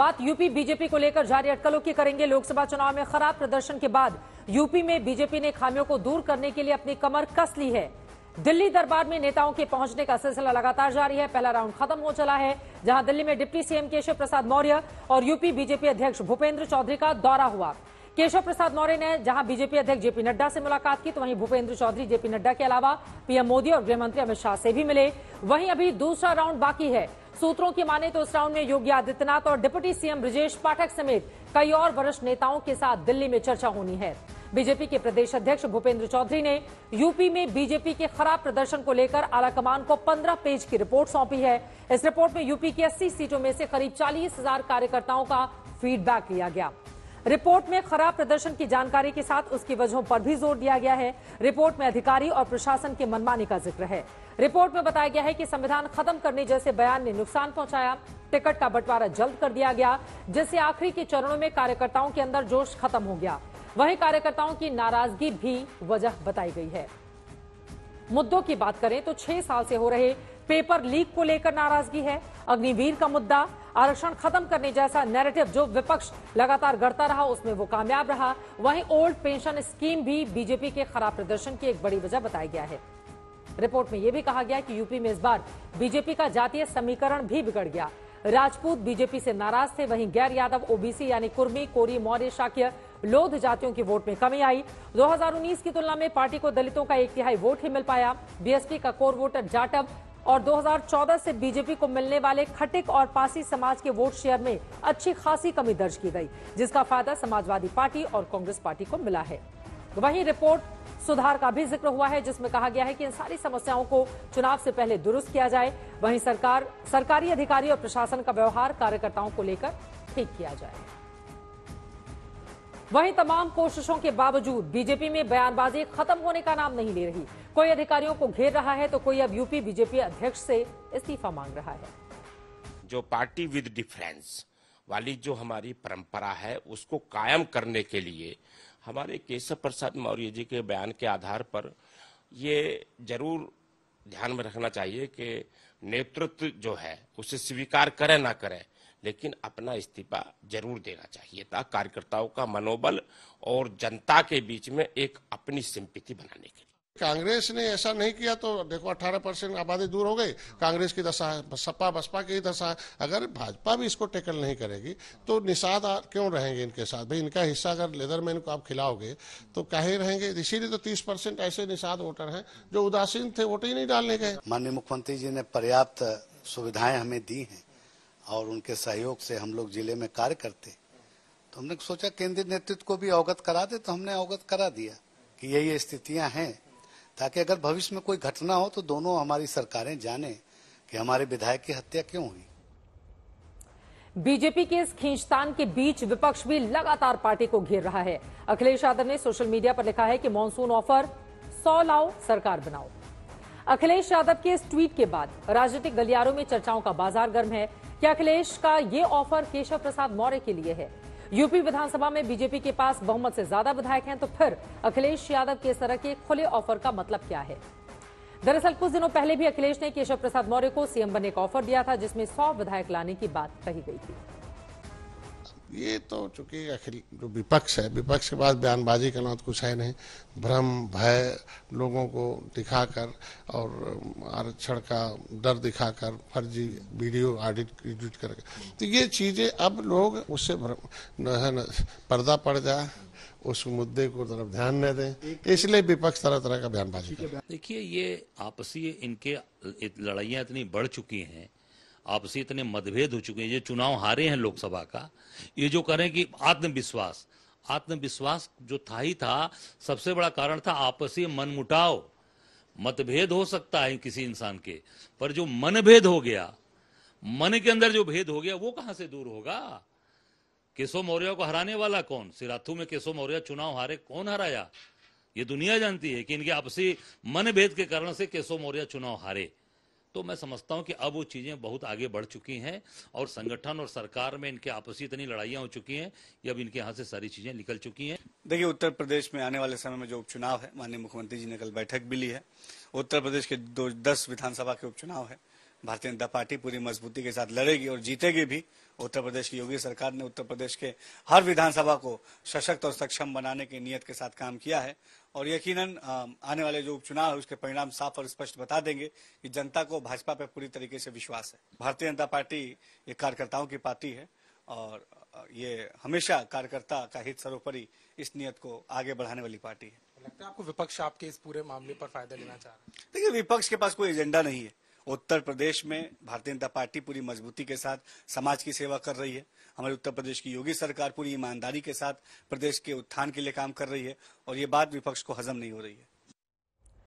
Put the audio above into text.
बात UP BJP को लेकर जारी अटकलों की करेंगे लोकसभा चुनाव में खराब प्रदर्शन के बाद यूपी में बीजेपी ने खामियों को दूर करने के लिए अपनी कमर कस ली है दिल्ली दरबार में नेताओं के पहुंचने का सिलसिला लगातार जारी है पहला राउंड खत्म हो चला है जहां दिल्ली में डिप्टी सीएम केशव प्रसाद मौर्य और यूपी बीजेपी अध्यक्ष भूपेंद्र चौधरी का दौरा हुआ केशव प्रसाद मौर्य ने जहां बीजेपी अध्यक्ष जेपी नड्डा से मुलाकात की तो वहीं भूपेंद्र चौधरी जेपी नड्डा के अलावा पीएम मोदी और गृहमंत्री अमित शाह से भी मिले वहीं अभी दूसरा राउंड बाकी है सूत्रों की माने तो इस राउंड में योगी आदित्यनाथ और डिप्टी सीएम ब्रजेश पाठक समेत कई और वरिष्ठ नेताओं के साथ दिल्ली में चर्चा होनी है बीजेपी के प्रदेश अध्यक्ष भूपेंद्र चौधरी ने यूपी में बीजेपी के खराब प्रदर्शन को लेकर आलाकमान को 15 पेज की रिपोर्ट सौंपी है इस रिपोर्ट में यूपी की 80 सीटों में से करीब चालीस हजार कार्यकर्ताओं का फीडबैक लिया गया रिपोर्ट में खराब प्रदर्शन की जानकारी के साथ उसकी वजहों पर भी जोर दिया गया है रिपोर्ट में अधिकारी और प्रशासन की मनमानी का जिक्र है रिपोर्ट में बताया गया है कि संविधान खत्म करने जैसे बयान ने नुकसान पहुंचाया टिकट का बंटवारा जल्द कर दिया गया जिससे आखिरी के चरणों में कार्यकर्ताओं के अंदर जोश खत्म हो गया वहीं कार्यकर्ताओं की नाराजगी भी वजह बताई गई है मुद्दों की बात करें तो छह साल से हो रहे पेपर लीक को लेकर नाराजगी है अग्निवीर का मुद्दा आरक्षण खत्म करने जैसा नैरेटिव जो विपक्ष लगातार गढ़ता रहा उसमें वो कामयाब रहा वहीं ओल्ड पेंशन स्कीम भी बीजेपी के खराब प्रदर्शन की एक बड़ी वजह बताया गया है रिपोर्ट में यह भी कहा गया कि यूपी में इस बार बीजेपी का जातीय समीकरण भी बिगड़ गया राजपूत बीजेपी से नाराज थे वहीं गैर यादव ओबीसी यानी कुर्मी कोरी मौर्य शाक्य लोध जातियों की वोट में कमी आई 2019 की तुलना में पार्टी को दलितों का एक तिहाई वोट ही मिल पाया बीएसपी का कोर वोटर जाटव और 2014 से बीजेपी को मिलने वाले खटिक और पासी समाज के वोट शेयर में अच्छी खासी कमी दर्ज की गई जिसका फायदा समाजवादी पार्टी और कांग्रेस पार्टी को मिला है वहीं रिपोर्ट सुधार का भी जिक्र हुआ है जिसमें कहा गया है कि इन सारी समस्याओं को चुनाव से पहले दुरुस्त किया जाए वहीं सरकार सरकारी अधिकारी और प्रशासन का व्यवहार कार्यकर्ताओं को लेकर ठीक किया जाए वहीं तमाम कोशिशों के बावजूद बीजेपी में बयानबाजी खत्म होने का नाम नहीं ले रही कोई अधिकारियों को घेर रहा है तो कोई अब यूपी बीजेपी अध्यक्ष से इस्तीफा मांग रहा है जो पार्टी विद डिफरेंस वाली जो हमारी परंपरा है उसको कायम करने के लिए हमारे केशव प्रसाद मौर्य जी के बयान के आधार पर ये जरूर ध्यान में रखना चाहिए कि नेतृत्व जो है उसे स्वीकार करे ना करे लेकिन अपना इस्तीफा जरूर देना चाहिए था कार्यकर्ताओं का मनोबल और जनता के बीच में एक अपनी सिंपति बनाने के लिए कांग्रेस ने ऐसा नहीं किया तो देखो 18 परसेंट आबादी दूर हो गई कांग्रेस की दशा है सपा बसपा की दशा है अगर भाजपा भी इसको टेकल नहीं करेगी तो निषाद क्यों रहेंगे इनके साथ भाई इनका हिस्सा अगर लेदर मैन को आप खिलाओगे तो कहे रहेंगे इसीलिए तो 30 परसेंट ऐसे निषाद वोटर हैं जो उदासीन थे वोट ही नहीं डालने गए माननीय मुख्यमंत्री जी ने पर्याप्त सुविधाएं हमें दी है और उनके सहयोग से हम लोग जिले में कार्य करते तो हमने सोचा केंद्रीय नेतृत्व को भी अवगत करा दे तो हमने अवगत करा दिया कि यही स्थितियां हैं ताकि अगर भविष्य में कोई घटना हो तो दोनों हमारी सरकारें जाने कि हमारे विधायक की हत्या क्यों हुई बीजेपी के इस खींचतान के बीच विपक्ष भी लगातार पार्टी को घेर रहा है अखिलेश यादव ने सोशल मीडिया पर लिखा है कि मॉनसून ऑफर सौ लाओ सरकार बनाओ अखिलेश यादव के इस ट्वीट के बाद राजनीतिक गलियारों में चर्चाओं का बाजार गर्म है कि अखिलेश का ये ऑफर केशव प्रसाद मौर्य के लिए है यूपी विधानसभा में बीजेपी के पास बहुमत से ज्यादा विधायक हैं तो फिर अखिलेश यादव के इस तरह के खुले ऑफर का मतलब क्या है दरअसल कुछ दिनों पहले भी अखिलेश ने केशव प्रसाद मौर्य को सीएम बनने का ऑफर दिया था जिसमें सौ विधायक लाने की बात कही गई थी ये तो चूंकि आखिर जो विपक्ष है विपक्ष के पास बयानबाजी करना तो कुछ है नहीं भ्रम भय लोगों को दिखाकर और आरक्षण का डर दिखाकर फर्जी वीडियो ऑडिट एडिट करके तो ये चीज़ें अब लोग उससे है पर्दा पड़ जाए उस मुद्दे को तरफ ध्यान न दें इसलिए विपक्ष तरह तरह का बयानबाजी देखिए ये आपसी इनके लड़ाइयाँ इतनी बढ़ चुकी हैं आपसी इतने मतभेद हो चुके हैं ये चुनाव हारे हैं लोकसभा का ये जो करें कि आत्मविश्वास आत्मविश्वास जो था ही था सबसे बड़ा कारण था आपसी मनमुटाव मतभेद हो सकता है किसी इंसान के पर जो मनभेद हो गया मन के अंदर जो भेद हो गया वो कहां से दूर होगा केशव मौर्य को हराने वाला कौन सिराथू में केशव मौर्य चुनाव हारे कौन हराया ये दुनिया जानती है कि इनके आपसी मनभेद के कारण से केशव मौर्य चुनाव हारे तो मैं समझता हूं कि अब वो चीज़ें बहुत आगे बढ़ चुकी हैं और संगठन और सरकार में इनके आपसी इतनी लड़ाइयां हो चुकी हैं कि अब इनके यहाँ से सारी चीज़ें निकल चुकी हैं देखिए उत्तर प्रदेश में आने वाले समय में जो उपचुनाव है माननीय मुख्यमंत्री जी ने कल बैठक भी ली है उत्तर प्रदेश के दो दस विधानसभा के उपचुनाव है भारतीय जनता पार्टी पूरी मजबूती के साथ लड़ेगी और जीतेगी भी उत्तर प्रदेश की योगी सरकार ने उत्तर प्रदेश के हर विधानसभा को सशक्त और सक्षम बनाने की नीयत के साथ काम किया है और यकीनन आने वाले जो उपचुनाव है उसके परिणाम साफ और स्पष्ट बता देंगे कि जनता को भाजपा पर पूरी तरीके से विश्वास है भारतीय जनता पार्टी एक कार्यकर्ताओं की पार्टी है और ये हमेशा कार्यकर्ता का हित सर्वोपरि इस नियत को आगे बढ़ाने वाली पार्टी है लगता है आपको विपक्ष आपके इस पूरे मामले पर फायदा लेना चाह रहा है देखिए विपक्ष के पास कोई एजेंडा नहीं है उत्तर प्रदेश में भारतीय जनता पार्टी पूरी मजबूती के साथ समाज की सेवा कर रही है हमारे उत्तर प्रदेश की योगी सरकार पूरी ईमानदारी के साथ प्रदेश के उत्थान के लिए काम कर रही है और ये बात विपक्ष को हजम नहीं हो रही है